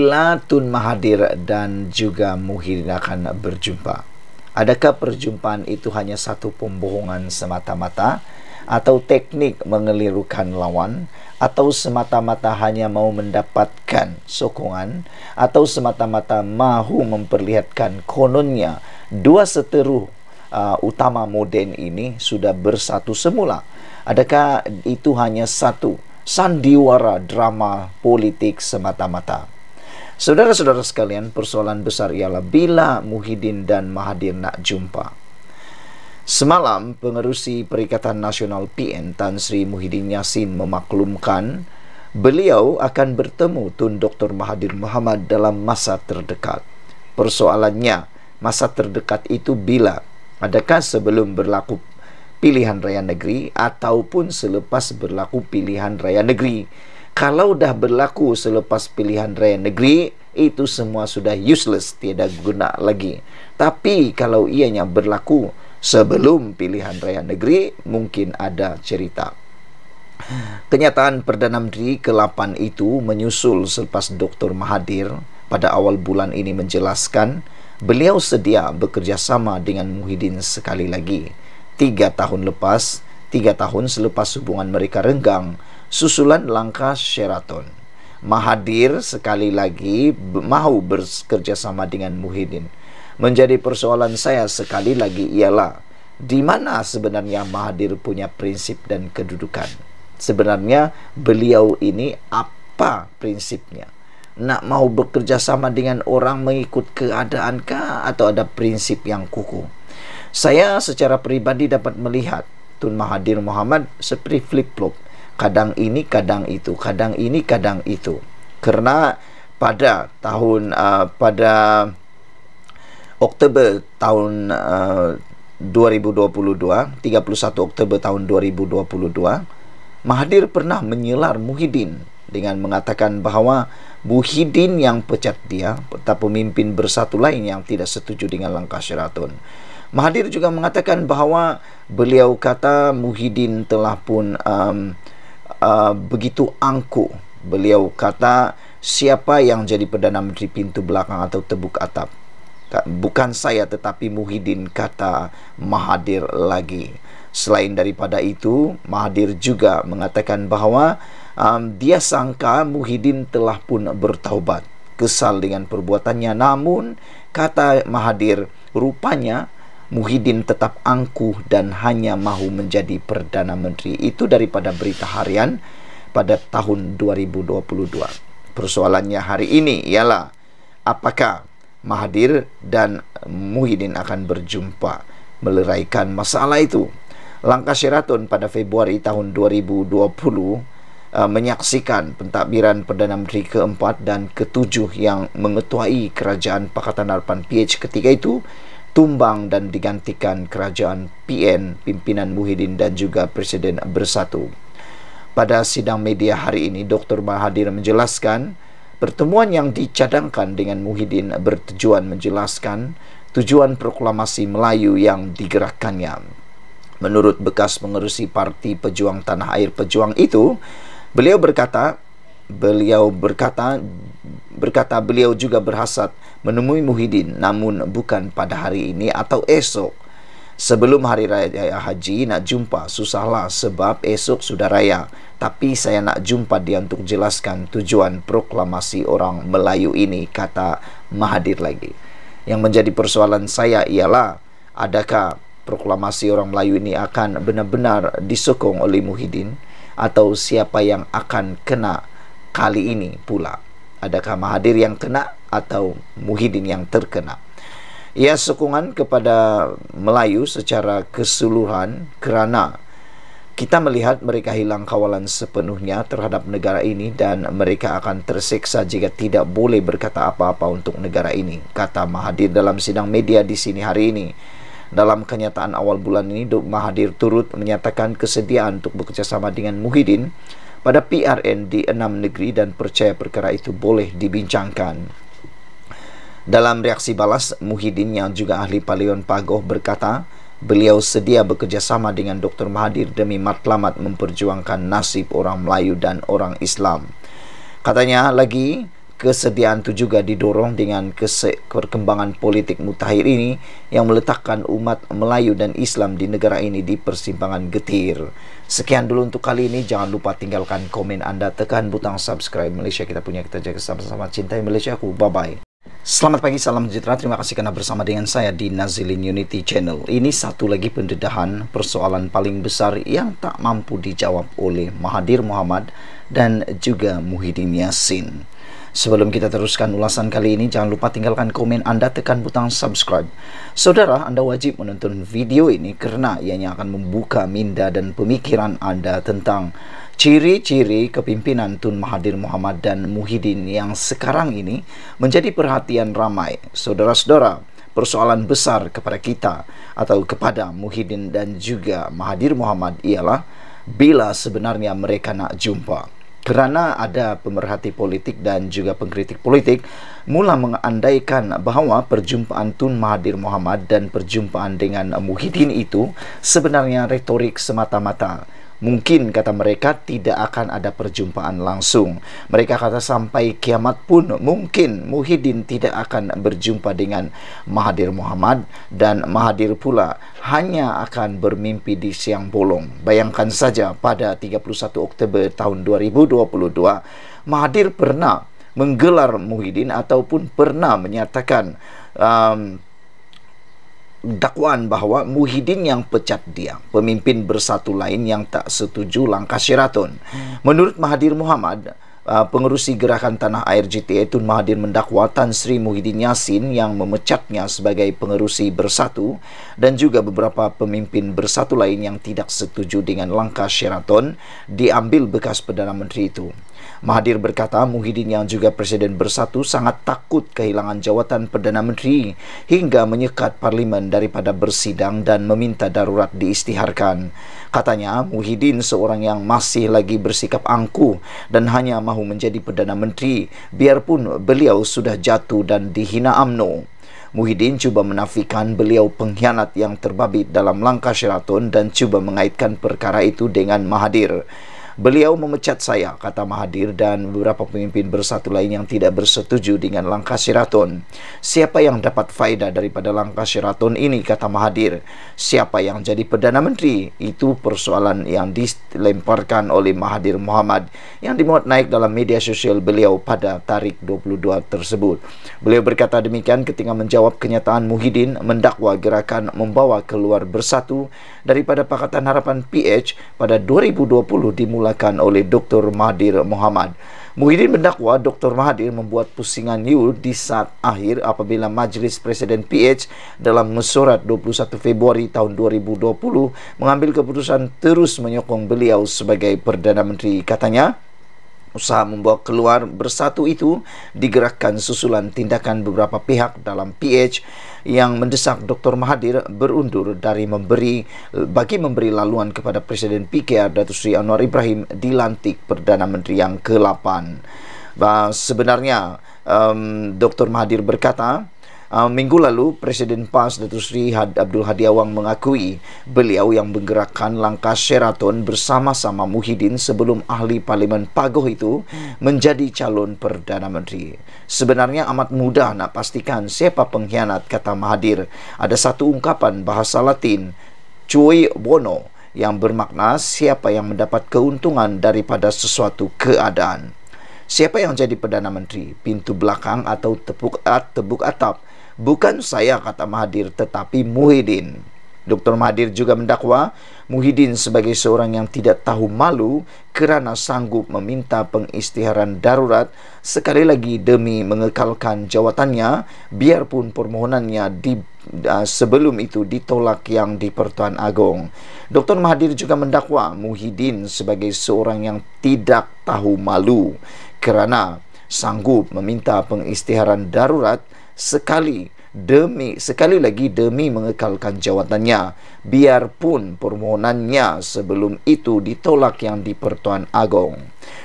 Silatun mahadir dan juga Muhyiddin akan berjumpa. Adakah perjumpaan itu hanya satu pembohongan semata-mata atau teknik mengelirukan lawan atau semata-mata hanya mau mendapatkan sokongan atau semata-mata mahu memperlihatkan kononnya dua seteru uh, utama moden ini sudah bersatu semula. Adakah itu hanya satu sandiwara drama politik semata-mata? Saudara-saudara sekalian, persoalan besar ialah bila Muhyiddin dan Mahathir nak jumpa. Semalam, pengerusi Perikatan Nasional PN Tan Sri Muhyiddin Yassin memaklumkan beliau akan bertemu Tun Dr. Mahathir Muhammad dalam masa terdekat. Persoalannya, masa terdekat itu bila? Adakah sebelum berlaku pilihan raya negeri ataupun selepas berlaku pilihan raya negeri? kalau dah berlaku selepas pilihan raya negeri itu semua sudah useless tiada guna lagi tapi kalau ianya berlaku sebelum pilihan raya negeri mungkin ada cerita kenyataan perdana menteri ke-8 itu menyusul selepas Dr Mahathir pada awal bulan ini menjelaskan beliau sedia bekerjasama dengan Muhyiddin sekali lagi tiga tahun lepas tiga tahun selepas hubungan mereka renggang susulan langkah Sheraton. Mahadir sekali lagi mahu bekerjasama dengan Muhyiddin. Menjadi persoalan saya sekali lagi ialah di mana sebenarnya Mahadir punya prinsip dan kedudukan? Sebenarnya beliau ini apa prinsipnya? Nak mau bekerjasama dengan orang mengikut keadaankah atau ada prinsip yang kuku? Saya secara pribadi dapat melihat Tun Mahadir Muhammad seperti flip-flop kadang ini kadang itu kadang ini kadang itu kerana pada tahun uh, pada Oktober tahun uh, 2022 31 Oktober tahun 2022 Mahathir pernah menyelar Muhyiddin dengan mengatakan bahawa Muhyiddin yang pecat dia Tetap pemimpin bersatu lain yang tidak setuju dengan langkah syaratun Mahathir juga mengatakan bahawa beliau kata Muhyiddin telah pun um, uh, begitu angku. Beliau kata, siapa yang jadi Perdana Menteri pintu belakang atau tebuk atap? Bukan saya tetapi Muhyiddin kata mahadir lagi. Selain daripada itu, Mahadir juga mengatakan bahawa um, dia sangka Muhyiddin telah pun bertaubat kesal dengan perbuatannya namun kata Mahadir rupanya Muhyiddin tetap angkuh dan hanya mahu menjadi Perdana Menteri. Itu daripada berita harian pada tahun 2022. Persoalannya hari ini ialah apakah Mahathir dan Muhyiddin akan berjumpa meleraikan masalah itu. Langkah Sheraton pada Februari tahun 2020 uh, menyaksikan pentadbiran Perdana Menteri keempat dan ketujuh yang mengetuai Kerajaan Pakatan Harapan PH ketika itu tumbang dan digantikan kerajaan PN pimpinan Muhyiddin dan juga Presiden Bersatu. Pada sidang media hari ini, Dr. Mahathir menjelaskan pertemuan yang dicadangkan dengan Muhyiddin bertujuan menjelaskan tujuan proklamasi Melayu yang digerakkannya. Menurut bekas pengerusi Parti Pejuang Tanah Air Pejuang itu, beliau berkata, beliau berkata berkata beliau juga berhasad menemui Muhyiddin namun bukan pada hari ini atau esok sebelum hari raya haji nak jumpa susahlah sebab esok sudah raya tapi saya nak jumpa dia untuk jelaskan tujuan proklamasi orang Melayu ini kata mahadir lagi yang menjadi persoalan saya ialah adakah proklamasi orang Melayu ini akan benar-benar disokong oleh Muhyiddin atau siapa yang akan kena kali ini pula adakah Mahadir yang kena atau Muhyiddin yang terkena ia sokongan kepada Melayu secara keseluruhan kerana kita melihat mereka hilang kawalan sepenuhnya terhadap negara ini dan mereka akan tersiksa jika tidak boleh berkata apa-apa untuk negara ini kata Mahadir dalam sidang media di sini hari ini dalam kenyataan awal bulan ini Duk Mahathir turut menyatakan kesediaan untuk bekerjasama dengan Muhyiddin pada PRN di enam negeri dan percaya perkara itu boleh dibincangkan. Dalam reaksi balas, Muhyiddin yang juga ahli Paleon Pagoh berkata, beliau sedia bekerjasama dengan Dr. Mahathir demi matlamat memperjuangkan nasib orang Melayu dan orang Islam. Katanya lagi, kesediaan itu juga didorong dengan perkembangan politik mutakhir ini yang meletakkan umat Melayu dan Islam di negara ini di persimpangan getir. Sekian dulu untuk kali ini. Jangan lupa tinggalkan komen anda. Tekan butang subscribe Malaysia kita punya. Kita jaga sama-sama. cinta Malaysia aku. Bye-bye. Selamat pagi, salam sejahtera. Terima kasih kerana bersama dengan saya di Nazilin Unity Channel. Ini satu lagi pendedahan persoalan paling besar yang tak mampu dijawab oleh Mahathir Muhammad dan juga Muhyiddin Yassin. Sebelum kita teruskan ulasan kali ini, jangan lupa tinggalkan komen anda, tekan butang subscribe. Saudara, anda wajib menonton video ini kerana ianya akan membuka minda dan pemikiran anda tentang ciri-ciri kepimpinan Tun Mahathir Muhammad dan Muhyiddin yang sekarang ini menjadi perhatian ramai. Saudara-saudara, persoalan besar kepada kita atau kepada Muhyiddin dan juga Mahathir Muhammad ialah bila sebenarnya mereka nak jumpa kerana ada pemerhati politik dan juga pengkritik politik mula mengandaikan bahawa perjumpaan Tun Mahathir Mohamad dan perjumpaan dengan Muhyiddin itu sebenarnya retorik semata-mata mungkin kata mereka tidak akan ada perjumpaan langsung. Mereka kata sampai kiamat pun mungkin Muhyiddin tidak akan berjumpa dengan mahadir Muhammad dan mahadir pula hanya akan bermimpi di siang bolong. Bayangkan saja pada 31 Oktober tahun 2022 mahadir pernah menggelar Muhyiddin ataupun pernah menyatakan um, dakwaan bahawa Muhyiddin yang pecat dia pemimpin bersatu lain yang tak setuju langkah Sheraton menurut Mahathir Muhammad uh, pengerusi gerakan tanah air GTA Tun Mahathir mendakwa Tan Sri Muhyiddin Yassin yang memecatnya sebagai pengerusi bersatu dan juga beberapa pemimpin bersatu lain yang tidak setuju dengan langkah Sheraton diambil bekas Perdana Menteri itu Mahathir berkata Muhyiddin yang juga Presiden Bersatu sangat takut kehilangan jawatan Perdana Menteri hingga menyekat Parlimen daripada bersidang dan meminta darurat diistiharkan. Katanya Muhyiddin seorang yang masih lagi bersikap angkuh dan hanya mahu menjadi Perdana Menteri biarpun beliau sudah jatuh dan dihina AMNO. Muhyiddin cuba menafikan beliau pengkhianat yang terbabit dalam langkah Sheraton dan cuba mengaitkan perkara itu dengan Mahathir. Beliau memecat saya, kata Mahathir dan beberapa pemimpin bersatu lain yang tidak bersetuju dengan langkah Sheraton. Siapa yang dapat faedah daripada langkah Sheraton ini, kata Mahathir? Siapa yang jadi Perdana Menteri? Itu persoalan yang dilemparkan oleh Mahathir Muhammad yang dimuat naik dalam media sosial beliau pada tarik 22 tersebut. Beliau berkata demikian ketika menjawab kenyataan Muhyiddin mendakwa gerakan membawa keluar bersatu daripada Pakatan Harapan PH pada 2020 dimulai dibawakan oleh Dr. Mahathir Mohamad. Muhyiddin mendakwa Dr. Mahathir membuat pusingan new di saat akhir apabila Majlis Presiden PH dalam mesurat 21 Februari tahun 2020 mengambil keputusan terus menyokong beliau sebagai Perdana Menteri. Katanya, Usaha membawa keluar bersatu itu digerakkan susulan tindakan beberapa pihak dalam PH yang mendesak Dr. Mahathir berundur dari memberi bagi memberi laluan kepada Presiden PKR Datuk Seri Anwar Ibrahim dilantik Perdana Menteri yang ke-8. sebenarnya um, Dr. Mahathir berkata Ah, minggu lalu Presiden PAS Datuk Seri Had Abdul Hadi Awang mengakui beliau yang menggerakkan langkah Sheraton bersama-sama Muhyiddin sebelum ahli parlimen Pagoh itu menjadi calon Perdana Menteri. Sebenarnya amat mudah nak pastikan siapa pengkhianat kata Mahadir. Ada satu ungkapan bahasa Latin, cui bono yang bermakna siapa yang mendapat keuntungan daripada sesuatu keadaan. Siapa yang jadi Perdana Menteri? Pintu belakang atau tepuk at, ah, tebuk atap? bukan saya kata Mahadir tetapi Muhyiddin. Dr. Mahadir juga mendakwa Muhyiddin sebagai seorang yang tidak tahu malu kerana sanggup meminta pengistiharan darurat sekali lagi demi mengekalkan jawatannya biarpun permohonannya di, uh, sebelum itu ditolak yang di Pertuan Agong. Dr. Mahadir juga mendakwa Muhyiddin sebagai seorang yang tidak tahu malu kerana sanggup meminta pengisytiharan darurat sekali demi sekali lagi demi mengekalkan jawatannya biarpun permohonannya sebelum itu ditolak yang di Pertuan Agong.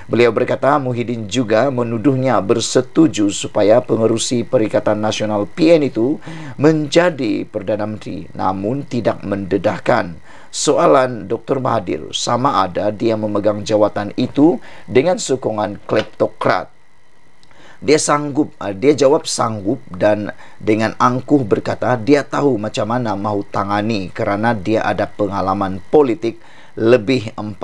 Beliau berkata Muhyiddin juga menuduhnya bersetuju supaya pengerusi Perikatan Nasional PN itu menjadi Perdana Menteri namun tidak mendedahkan. Soalan Dr. Mahathir sama ada dia memegang jawatan itu dengan sokongan kleptokrat dia sanggup ah, dia jawab sanggup dan dengan angkuh berkata dia tahu macam mana mahu tangani kerana dia ada pengalaman politik lebih 40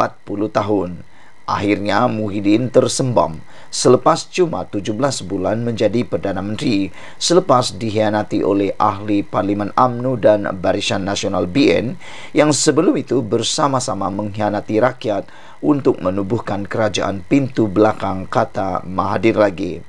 tahun akhirnya Muhyiddin tersembam selepas cuma 17 bulan menjadi perdana menteri selepas dikhianati oleh ahli parlimen AMNU dan Barisan Nasional BN yang sebelum itu bersama-sama mengkhianati rakyat untuk menubuhkan kerajaan pintu belakang kata Mahathir lagi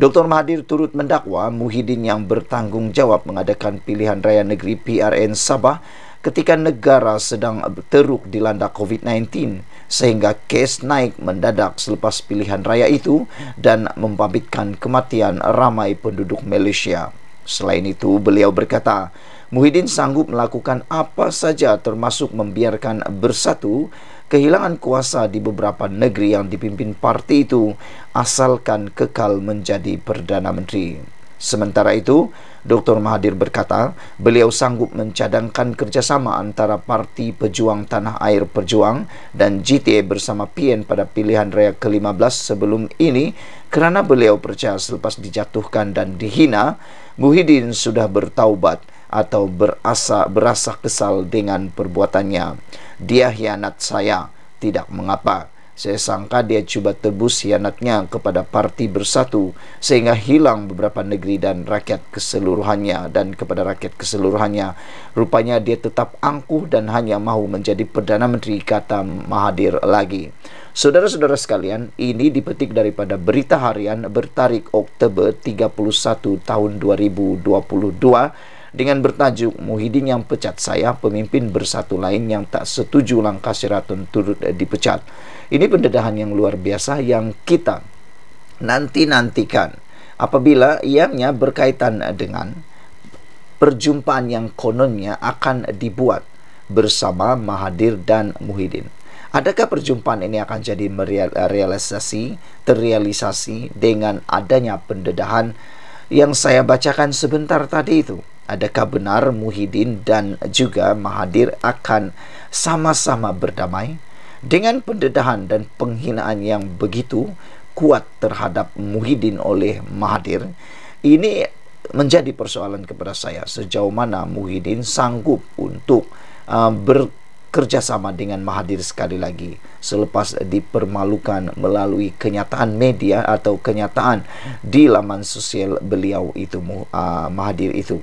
Dr. Mahathir turut mendakwa Muhyiddin yang bertanggungjawab mengadakan pilihan raya negeri PRN Sabah ketika negara sedang teruk dilanda COVID-19 sehingga kes naik mendadak selepas pilihan raya itu dan membabitkan kematian ramai penduduk Malaysia. Selain itu, beliau berkata, Muhyiddin sanggup melakukan apa saja termasuk membiarkan bersatu kehilangan kuasa di beberapa negeri yang dipimpin parti itu asalkan kekal menjadi Perdana Menteri. Sementara itu, Dr. Mahathir berkata beliau sanggup mencadangkan kerjasama antara Parti Pejuang Tanah Air Perjuang dan GTA bersama PN pada pilihan raya ke-15 sebelum ini kerana beliau percaya selepas dijatuhkan dan dihina, Muhyiddin sudah bertaubat atau berasa berasa kesal dengan perbuatannya. Dia hianat saya, tidak mengapa. Saya sangka dia cuba tebus hianatnya kepada parti bersatu sehingga hilang beberapa negeri dan rakyat keseluruhannya dan kepada rakyat keseluruhannya. Rupanya dia tetap angkuh dan hanya mahu menjadi Perdana Menteri kata Mahathir lagi. Saudara-saudara sekalian, ini dipetik daripada berita harian bertarik Oktober 31 tahun 2022 dengan bertajuk Muhyiddin yang pecat saya, pemimpin bersatu lain yang tak setuju langkah Syeraton turut dipecat. Ini pendedahan yang luar biasa yang kita nanti-nantikan apabila ianya berkaitan dengan perjumpaan yang kononnya akan dibuat bersama Mahathir dan Muhyiddin. Adakah perjumpaan ini akan jadi realisasi, terrealisasi dengan adanya pendedahan yang saya bacakan sebentar tadi itu? adakah benar Muhyiddin dan juga Mahathir akan sama-sama berdamai dengan pendedahan dan penghinaan yang begitu kuat terhadap Muhyiddin oleh Mahathir ini menjadi persoalan kepada saya sejauh mana Muhyiddin sanggup untuk uh, bekerjasama dengan Mahathir sekali lagi selepas dipermalukan melalui kenyataan media atau kenyataan di laman sosial beliau itu uh, Mahathir itu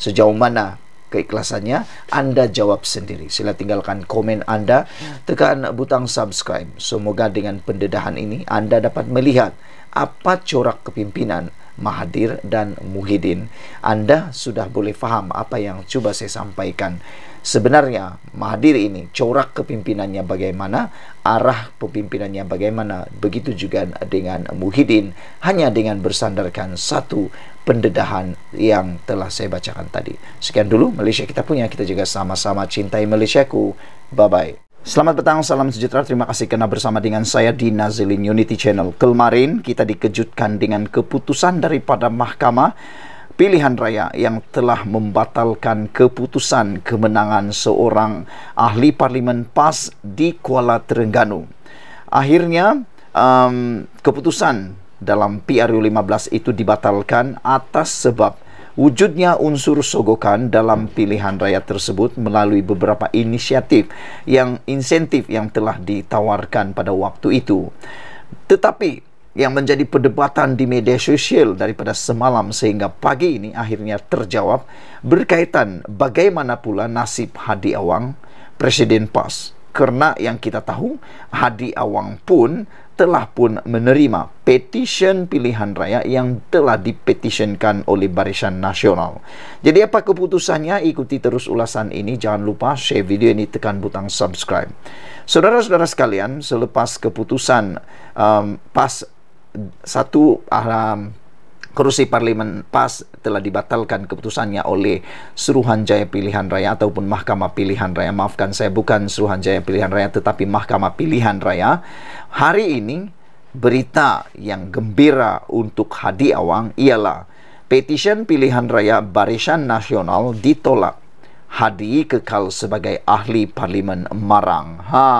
sejauh mana keikhlasannya anda jawab sendiri sila tinggalkan komen anda tekan butang subscribe semoga dengan pendedahan ini anda dapat melihat apa corak kepimpinan Mahathir dan Muhyiddin anda sudah boleh faham apa yang cuba saya sampaikan sebenarnya Mahathir ini corak kepimpinannya bagaimana arah kepimpinannya bagaimana begitu juga dengan Muhyiddin hanya dengan bersandarkan satu pendedahan yang telah saya bacakan tadi sekian dulu Malaysia kita punya kita juga sama-sama cintai Malaysia ku. bye bye Selamat petang, salam sejahtera. Terima kasih kena bersama dengan saya di Nazilin Unity Channel. Kemarin kita dikejutkan dengan keputusan daripada mahkamah pilihan raya yang telah membatalkan keputusan kemenangan seorang ahli parlimen PAS di Kuala Terengganu. Akhirnya, um, keputusan dalam PRU 15 itu dibatalkan atas sebab wujudnya unsur sogokan dalam pilihan raya tersebut melalui beberapa inisiatif yang insentif yang telah ditawarkan pada waktu itu. Tetapi yang menjadi perdebatan di media sosial daripada semalam sehingga pagi ini akhirnya terjawab berkaitan bagaimana pula nasib Hadi Awang Presiden PAS kerana yang kita tahu Hadi Awang pun telah pun menerima petisyen pilihan raya yang telah dipetisyenkan oleh Barisan Nasional. Jadi apa keputusannya? Ikuti terus ulasan ini. Jangan lupa share video ini, tekan butang subscribe. Saudara-saudara sekalian, selepas keputusan um, PAS satu um, kerusi parlimen PAS telah dibatalkan keputusannya oleh Suruhanjaya Pilihan Raya ataupun Mahkamah Pilihan Raya. Maafkan saya bukan Suruhanjaya Pilihan Raya tetapi Mahkamah Pilihan Raya. Hari ini berita yang gembira untuk Hadi Awang ialah petisyen pilihan raya Barisan Nasional ditolak. Hadi kekal sebagai ahli parlimen Marang. Ha.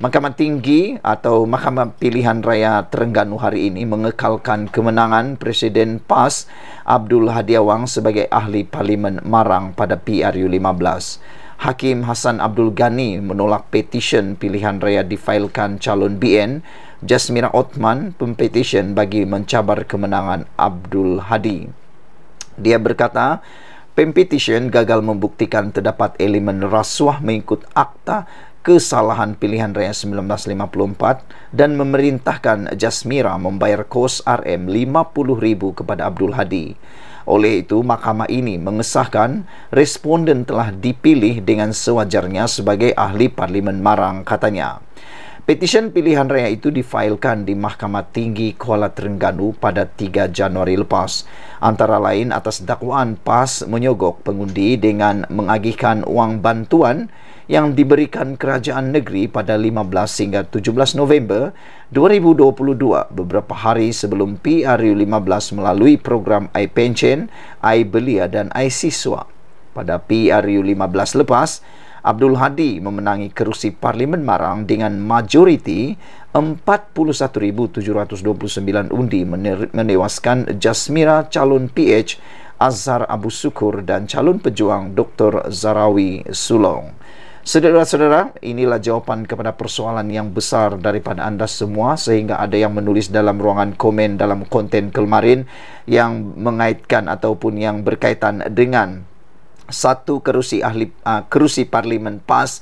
Mahkamah Tinggi atau Mahkamah Pilihan Raya Terengganu hari ini mengekalkan kemenangan Presiden PAS Abdul Hadi Awang sebagai ahli Parlimen Marang pada PRU 15. Hakim Hassan Abdul Ghani menolak petisyen pilihan raya difailkan calon BN Jasmina Othman pempetisyen bagi mencabar kemenangan Abdul Hadi. Dia berkata, pempetisyen gagal membuktikan terdapat elemen rasuah mengikut akta kesalahan pilihan raya 1954 dan memerintahkan Jasmira membayar kos RM50,000 kepada Abdul Hadi. Oleh itu, mahkamah ini mengesahkan responden telah dipilih dengan sewajarnya sebagai ahli Parlimen Marang, katanya. Petisyen pilihan raya itu difailkan di Mahkamah Tinggi Kuala Terengganu pada 3 Januari lepas. Antara lain atas dakwaan PAS menyogok pengundi dengan mengagihkan wang bantuan yang diberikan kerajaan negeri pada 15 hingga 17 November 2022 beberapa hari sebelum PRU15 melalui program iPension, iBelia dan iSiswa. Pada PRU15 lepas, Abdul Hadi memenangi kerusi Parlimen Marang dengan majoriti 41,729 undi menewaskan Jasmira calon PH Azhar Abu Sukur dan calon pejuang Dr. Zarawi Sulong. Saudara-saudara, inilah jawaban kepada persoalan yang besar daripada anda semua sehingga ada yang menulis dalam ruangan komen dalam konten kemarin yang mengaitkan ataupun yang berkaitan dengan satu kerusi ahli uh, kerusi parlimen PAS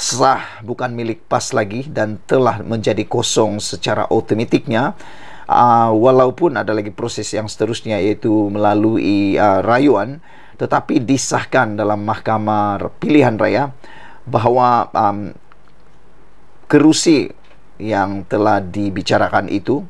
sah bukan milik PAS lagi dan telah menjadi kosong secara otomatiknya uh, ah, walaupun ada lagi proses yang seterusnya iaitu melalui uh, rayuan tetapi disahkan dalam mahkamah pilihan raya bahawa um, kerusi yang telah dibicarakan itu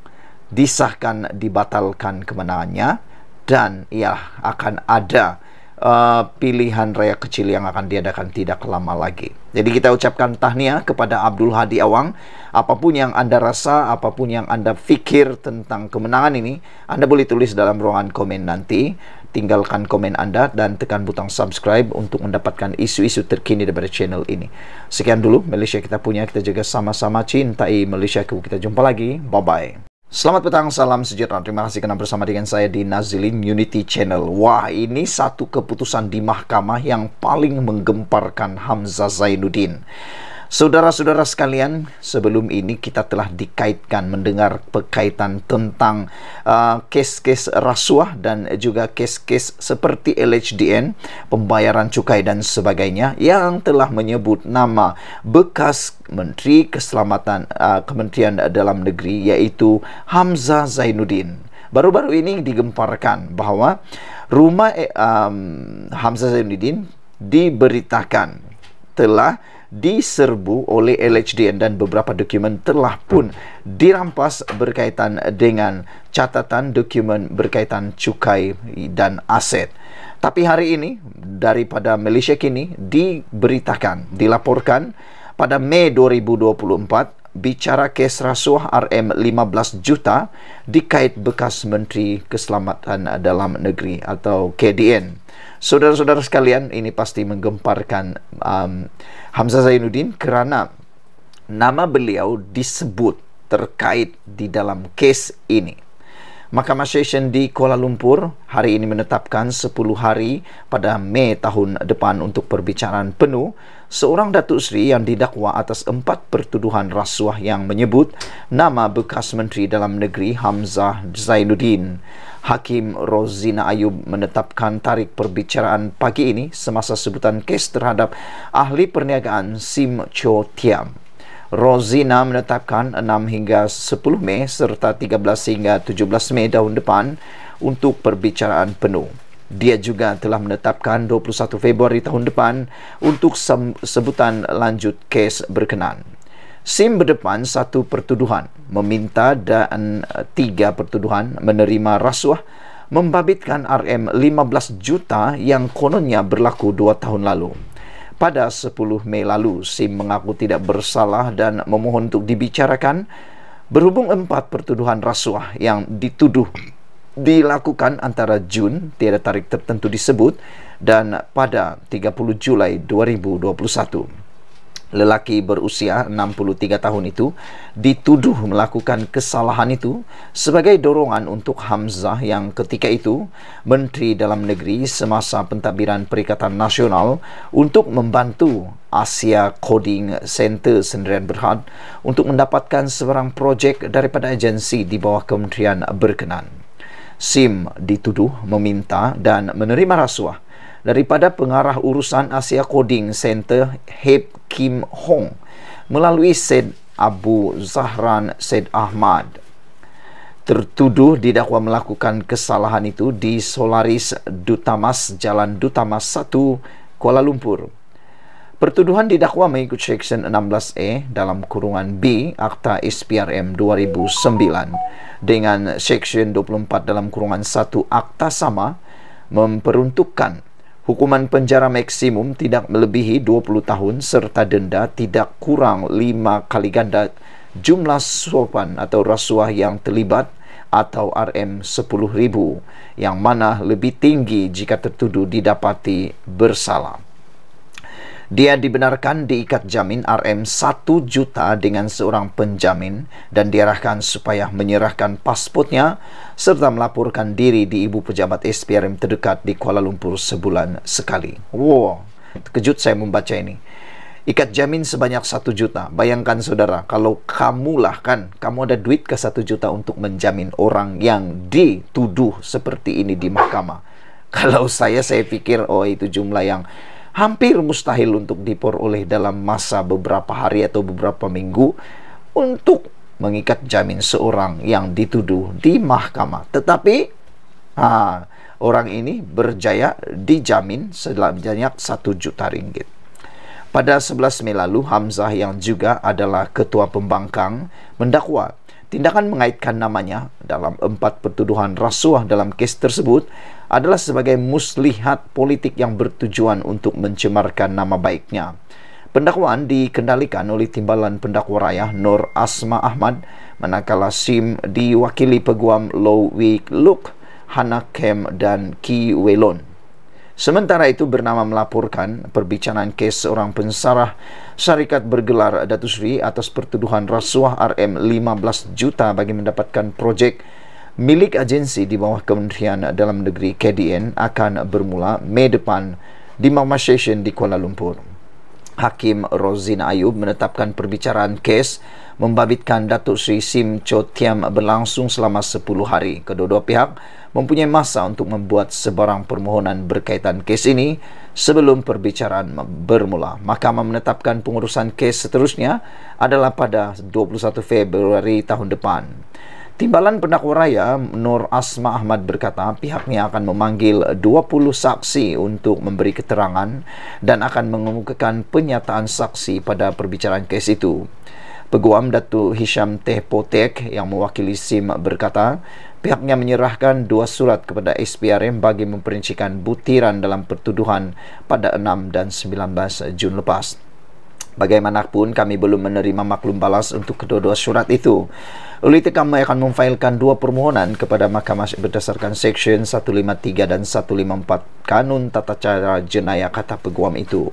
disahkan dibatalkan kemenangannya dan ia akan ada Uh, pilihan raya kecil yang akan diadakan tidak lama lagi. Jadi kita ucapkan tahniah kepada Abdul Hadi Awang. Apapun yang anda rasa, apapun yang anda fikir tentang kemenangan ini, anda boleh tulis dalam ruangan komen nanti. tinggalkan komen Anda dan tekan butang subscribe untuk mendapatkan isu-isu terkini daripada channel ini. Sekian dulu Malaysia kita punya, kita jaga sama-sama cintai Malaysia Kita jumpa lagi. Bye-bye. Selamat petang, salam sejahtera. Terima kasih kerana bersama dengan saya di Nazilin Unity Channel. Wah, ini satu keputusan di mahkamah yang paling menggemparkan Hamzah Zainuddin. Saudara-saudara sekalian, sebelum ini kita telah dikaitkan mendengar perkaitan tentang uh, kes-kes uh, rasuah dan juga kes-kes seperti LHDN, pembayaran cukai dan sebagainya yang telah menyebut nama bekas Menteri Keselamatan uh, Kementerian Dalam Negeri iaitu Hamza Zainuddin. Baru-baru ini digemparkan bahawa rumah eh, um, Hamzah Zainuddin diberitakan telah diserbu oleh LHDN dan beberapa dokumen telah pun dirampas berkaitan dengan catatan dokumen berkaitan cukai dan aset. Tapi hari ini daripada Malaysia kini diberitakan, dilaporkan pada Mei 2024 bicara kes rasuah RM15 juta dikait bekas Menteri Keselamatan Dalam Negeri atau KDN. Saudara-saudara sekalian, ini pasti menggemparkan um, Hamzah Zainuddin kerana nama beliau disebut terkait di dalam kes ini. Mahkamah Session di Kuala Lumpur hari ini menetapkan 10 hari pada Mei tahun depan untuk perbicaraan penuh seorang Datuk Seri yang didakwa atas empat pertuduhan rasuah yang menyebut nama bekas Menteri Dalam Negeri Hamzah Zainuddin. Hakim Rozina Ayub menetapkan tarik perbicaraan pagi ini semasa sebutan kes terhadap ahli perniagaan Sim Cho Tiam. Rozina menetapkan 6 hingga 10 Mei serta 13 hingga 17 Mei tahun depan untuk perbicaraan penuh. Dia juga telah menetapkan 21 Februari tahun depan untuk sebutan lanjut kes berkenaan. SIM berdepan satu pertuduhan meminta dan eh, tiga pertuduhan menerima rasuah membabitkan RM15 juta yang kononnya berlaku dua tahun lalu. Pada 10 Mei lalu, SIM mengaku tidak bersalah dan memohon untuk dibicarakan berhubung empat pertuduhan rasuah yang dituduh dilakukan antara Jun tiada tarikh tertentu disebut dan pada 30 Julai 2021 lelaki berusia 63 tahun itu dituduh melakukan kesalahan itu sebagai dorongan untuk Hamzah yang ketika itu menteri dalam negeri semasa pentadbiran Perikatan Nasional untuk membantu Asia Coding Center Sendirian Berhad untuk mendapatkan sebarang projek daripada agensi di bawah kementerian berkenan Sim dituduh meminta dan menerima rasuah daripada pengarah urusan Asia Coding Center Heb Kim Hong melalui Said Abu Zahran Said Ahmad. Tertuduh didakwa melakukan kesalahan itu di Solaris Dutamas Jalan Dutamas 1, Kuala Lumpur. Pertuduhan didakwa mengikut Seksyen 16 e dalam kurungan B Akta SPRM 2009 dengan Seksyen 24 dalam kurungan 1 Akta Sama memperuntukkan hukuman penjara maksimum tidak melebihi 20 tahun serta denda tidak kurang 5 kali ganda jumlah suapan atau rasuah yang terlibat atau RM10,000 yang mana lebih tinggi jika tertuduh didapati bersalah. Dia dibenarkan diikat jamin RM 1 juta dengan seorang penjamin dan diarahkan supaya menyerahkan pasportnya serta melaporkan diri di ibu pejabat SPRM terdekat di Kuala Lumpur sebulan sekali. Wow, terkejut saya membaca ini. Ikat jamin sebanyak 1 juta. Bayangkan saudara, kalau kamu lah kan, kamu ada duit ke 1 juta untuk menjamin orang yang dituduh seperti ini di mahkamah. Kalau saya, saya pikir, oh itu jumlah yang hampir mustahil untuk diperoleh dalam masa beberapa hari atau beberapa minggu untuk mengikat jamin seorang yang dituduh di mahkamah. Tetapi ha, orang ini berjaya dijamin sebanyak satu juta ringgit. Pada 11 Mei lalu, Hamzah yang juga adalah ketua pembangkang mendakwa tindakan mengaitkan namanya dalam empat pertuduhan rasuah dalam kes tersebut adalah sebagai muslihat politik yang bertujuan untuk mencemarkan nama baiknya. Pendakwaan dikendalikan oleh timbalan pendakwa raya Nur Asma Ahmad manakala SIM diwakili peguam Low Week Look, Hana Kem dan Ki Welon. Sementara itu bernama melaporkan perbincangan kes seorang pensarah syarikat bergelar Datu Sri atas pertuduhan rasuah RM15 juta bagi mendapatkan projek milik agensi di bawah Kementerian Dalam Negeri KDN akan bermula Mei depan di Mama Station di Kuala Lumpur. Hakim Rozin Ayub menetapkan perbicaraan kes membabitkan Datuk Sri Sim Cho Tiam berlangsung selama 10 hari. Kedua-dua pihak mempunyai masa untuk membuat sebarang permohonan berkaitan kes ini sebelum perbicaraan bermula. Mahkamah menetapkan pengurusan kes seterusnya adalah pada 21 Februari tahun depan. Timbalan pendakwa raya Nur Asma Ahmad berkata pihaknya akan memanggil 20 saksi untuk memberi keterangan dan akan mengemukakan penyataan saksi pada perbicaraan kes itu. Peguam Datu Hisham Teh Potek yang mewakili SIM berkata pihaknya menyerahkan dua surat kepada SPRM bagi memperincikan butiran dalam pertuduhan pada 6 dan 19 Jun lepas. Bagaimanapun kami belum menerima maklum balas untuk kedua-dua surat itu. Oleh itu, kami akan memfailkan dua permohonan kepada Mahkamah berdasarkan Seksyen 153 dan 154 Kanun Tata Cara Jenayah Kata Peguam itu.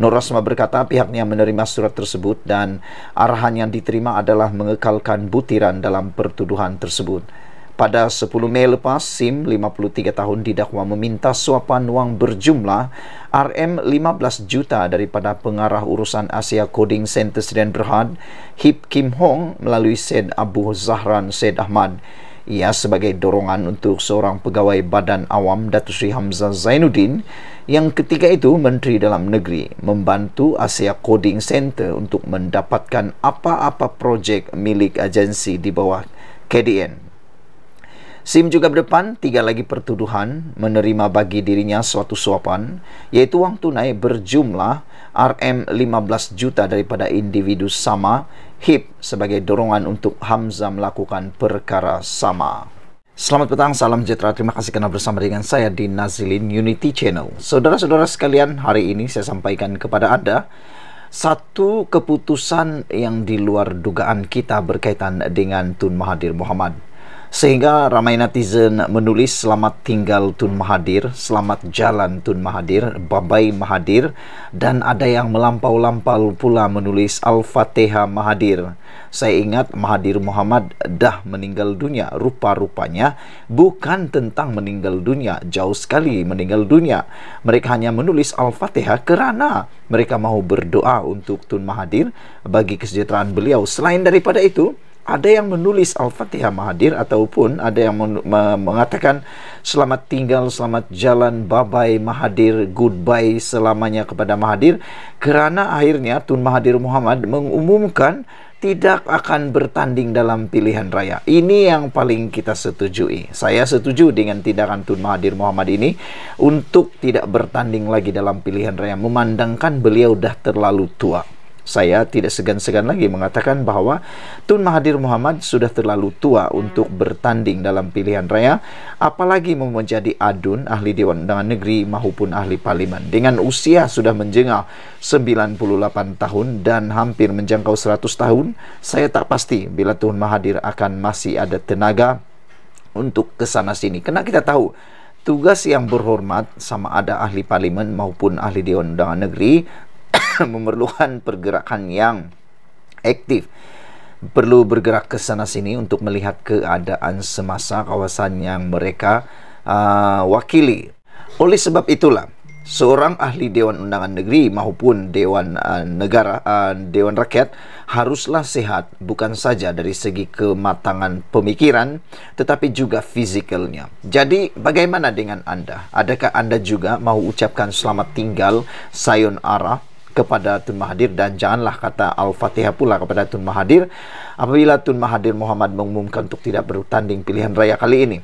Nur Rasma berkata pihaknya menerima surat tersebut dan arahan yang diterima adalah mengekalkan butiran dalam pertuduhan tersebut pada 10 Mei lepas, Sim 53 tahun didakwa meminta suapan wang berjumlah RM15 juta daripada pengarah urusan Asia Coding Center Sdn Berhad, Hip Kim Hong melalui Said Abu Zahran Said Ahmad. Ia sebagai dorongan untuk seorang pegawai badan awam Datuk Sri Hamzah Zainuddin yang ketika itu Menteri Dalam Negeri membantu Asia Coding Center untuk mendapatkan apa-apa projek milik agensi di bawah KDN. Sim juga berdepan tiga lagi pertuduhan menerima bagi dirinya suatu suapan iaitu wang tunai berjumlah RM15 juta daripada individu sama HIP sebagai dorongan untuk Hamzah melakukan perkara sama. Selamat petang, salam sejahtera. Terima kasih kerana bersama dengan saya di Nazilin Unity Channel. Saudara-saudara sekalian, hari ini saya sampaikan kepada anda satu keputusan yang di luar dugaan kita berkaitan dengan Tun Mahathir Muhammad sehingga ramai netizen menulis selamat tinggal Tun Mahathir, selamat jalan Tun Mahathir, babai Mahathir dan ada yang melampau-lampau pula menulis Al-Fatihah Mahathir. Saya ingat Mahathir Muhammad dah meninggal dunia rupa-rupanya bukan tentang meninggal dunia, jauh sekali meninggal dunia. Mereka hanya menulis Al-Fatihah kerana mereka mahu berdoa untuk Tun Mahathir bagi kesejahteraan beliau. Selain daripada itu, ada yang menulis Al-Fatihah Mahadir ataupun ada yang mengatakan selamat tinggal, selamat jalan, babai Mahadir, goodbye selamanya kepada Mahadir kerana akhirnya Tun Mahadir Muhammad mengumumkan tidak akan bertanding dalam pilihan raya. Ini yang paling kita setujui. Saya setuju dengan tindakan Tun Mahathir Muhammad ini untuk tidak bertanding lagi dalam pilihan raya memandangkan beliau dah terlalu tua saya tidak segan-segan lagi mengatakan bahwa Tun Mahathir Muhammad sudah terlalu tua untuk bertanding dalam pilihan raya apalagi mau menjadi adun ahli Dewan Undangan Negeri maupun ahli Parlimen dengan usia sudah menjengah 98 tahun dan hampir menjangkau 100 tahun saya tak pasti bila Tun Mahathir akan masih ada tenaga untuk ke sana sini kena kita tahu tugas yang berhormat sama ada ahli parlimen maupun ahli dewan undangan negeri memerlukan pergerakan yang aktif perlu bergerak ke sana sini untuk melihat keadaan semasa kawasan yang mereka uh, wakili oleh sebab itulah seorang ahli dewan undangan negeri maupun dewan uh, negara uh, dewan rakyat haruslah sehat bukan saja dari segi kematangan pemikiran tetapi juga fizikalnya jadi bagaimana dengan anda adakah anda juga mau ucapkan selamat tinggal sayonara kepada Tun Mahathir dan janganlah kata Al-Fatihah pula kepada Tun Mahathir apabila Tun Mahathir Muhammad mengumumkan untuk tidak bertanding pilihan raya kali ini.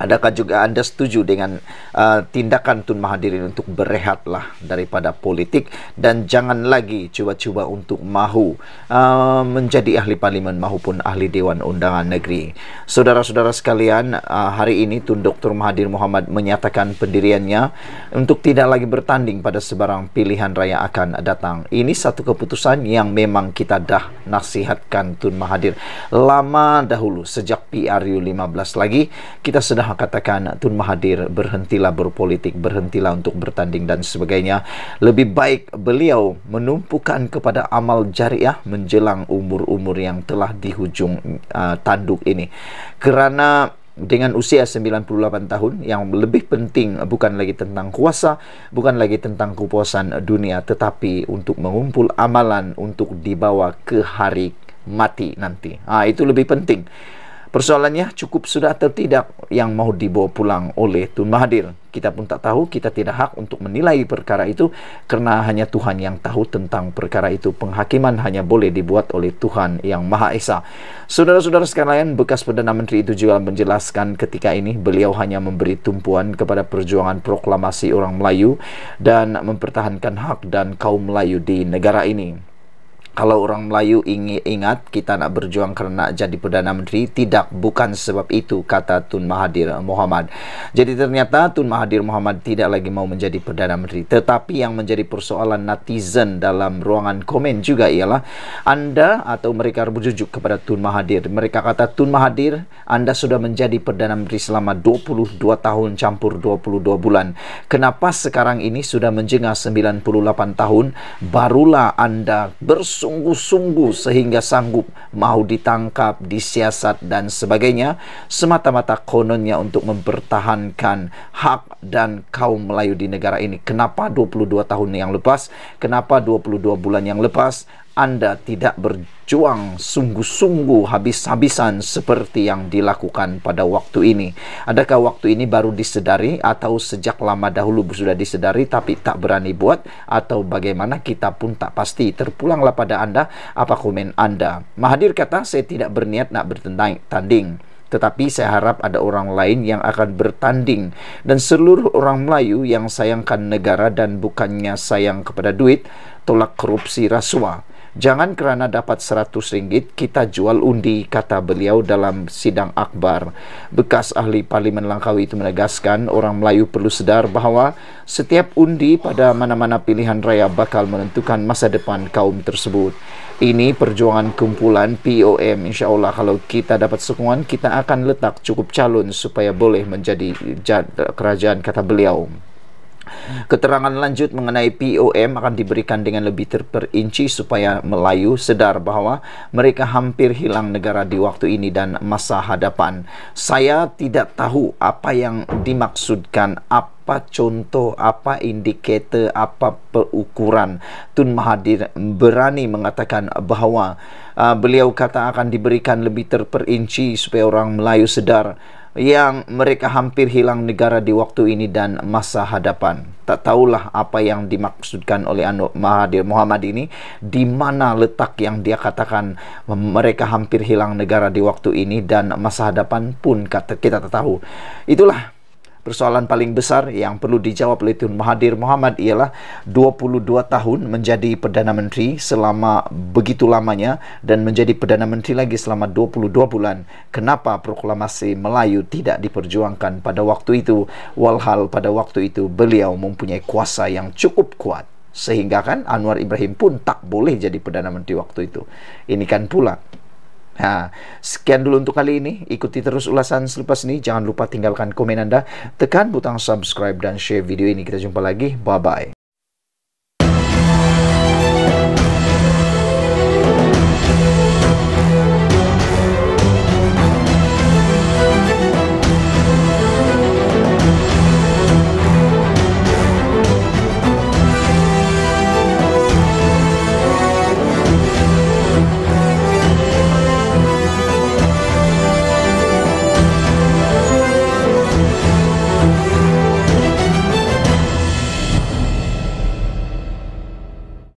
Adakah juga anda setuju dengan uh, tindakan Tun Mahathir untuk berehatlah daripada politik dan jangan lagi cuba-cuba untuk mahu uh, menjadi ahli parlimen maupun ahli Dewan Undangan Negeri. Saudara-saudara sekalian, uh, hari ini Tun Dr. Mahathir Mohamad menyatakan pendiriannya untuk tidak lagi bertanding pada sebarang pilihan raya akan datang. Ini satu keputusan yang memang kita dah nasihatkan Tun Mahathir. Lama dahulu, sejak PRU 15 lagi, kita sudah katakan Tun Mahathir berhentilah berpolitik, berhentilah untuk bertanding dan sebagainya. Lebih baik beliau menumpukan kepada amal jariah menjelang umur-umur yang telah di hujung uh, tanduk ini. Kerana dengan usia 98 tahun yang lebih penting bukan lagi tentang kuasa bukan lagi tentang kepuasan dunia tetapi untuk mengumpul amalan untuk dibawa ke hari mati nanti ah ha, itu lebih penting Persoalannya cukup sudah atau tidak yang mahu dibawa pulang oleh Tun Mahathir. Kita pun tak tahu, kita tidak hak untuk menilai perkara itu kerana hanya Tuhan yang tahu tentang perkara itu. Penghakiman hanya boleh dibuat oleh Tuhan yang Maha Esa. Saudara-saudara sekalian, bekas Perdana Menteri itu juga menjelaskan ketika ini beliau hanya memberi tumpuan kepada perjuangan proklamasi orang Melayu dan mempertahankan hak dan kaum Melayu di negara ini kalau orang Melayu ingat kita nak berjuang kerana jadi Perdana Menteri tidak bukan sebab itu kata Tun Mahathir Mohamad jadi ternyata Tun Mahathir Mohamad tidak lagi mau menjadi Perdana Menteri tetapi yang menjadi persoalan netizen dalam ruangan komen juga ialah anda atau mereka berjujuk kepada Tun Mahathir mereka kata Tun Mahathir anda sudah menjadi Perdana Menteri selama 22 tahun campur 22 bulan kenapa sekarang ini sudah menjengah 98 tahun barulah anda bersungguh sungguh-sungguh sehingga sanggup mau ditangkap, disiasat dan sebagainya semata-mata kononnya untuk mempertahankan hak dan kaum Melayu di negara ini. Kenapa 22 tahun yang lepas? Kenapa 22 bulan yang lepas? Anda tidak ber berjuang sungguh-sungguh habis-habisan seperti yang dilakukan pada waktu ini. Adakah waktu ini baru disedari atau sejak lama dahulu sudah disedari tapi tak berani buat atau bagaimana kita pun tak pasti. Terpulanglah pada anda apa komen anda. Mahadir kata saya tidak berniat nak bertendang tanding. Tetapi saya harap ada orang lain yang akan bertanding Dan seluruh orang Melayu yang sayangkan negara dan bukannya sayang kepada duit Tolak korupsi rasuah Jangan kerana dapat seratus ringgit kita jual undi, kata beliau dalam sidang akbar. Bekas ahli Parlimen Langkawi itu menegaskan orang Melayu perlu sedar bahawa setiap undi pada mana-mana pilihan raya bakal menentukan masa depan kaum tersebut. Ini perjuangan kumpulan POM. Insyaallah kalau kita dapat sokongan kita akan letak cukup calon supaya boleh menjadi kerajaan, kata beliau. Keterangan lanjut mengenai POM akan diberikan dengan lebih terperinci supaya Melayu sedar bahawa mereka hampir hilang negara di waktu ini dan masa hadapan. Saya tidak tahu apa yang dimaksudkan, apa contoh, apa indikator, apa perukuran. Tun Mahathir berani mengatakan bahawa uh, beliau kata akan diberikan lebih terperinci supaya orang Melayu sedar yang mereka hampir hilang negara di waktu ini dan masa hadapan. Tak tahulah apa yang dimaksudkan oleh Anu Mahadir Muhammad ini di mana letak yang dia katakan mereka hampir hilang negara di waktu ini dan masa hadapan pun kata kita tak tahu. Itulah persoalan paling besar yang perlu dijawab oleh Tun Mahathir Mohamad ialah 22 tahun menjadi Perdana Menteri selama begitu lamanya dan menjadi Perdana Menteri lagi selama 22 bulan. Kenapa proklamasi Melayu tidak diperjuangkan pada waktu itu? Walhal pada waktu itu beliau mempunyai kuasa yang cukup kuat. Sehingga kan Anwar Ibrahim pun tak boleh jadi Perdana Menteri waktu itu. Ini kan pula Nah, ha, sekian dulu untuk kali ini. Ikuti terus ulasan selepas ini. Jangan lupa tinggalkan komen Anda, tekan butang subscribe, dan share video ini. Kita jumpa lagi. Bye-bye.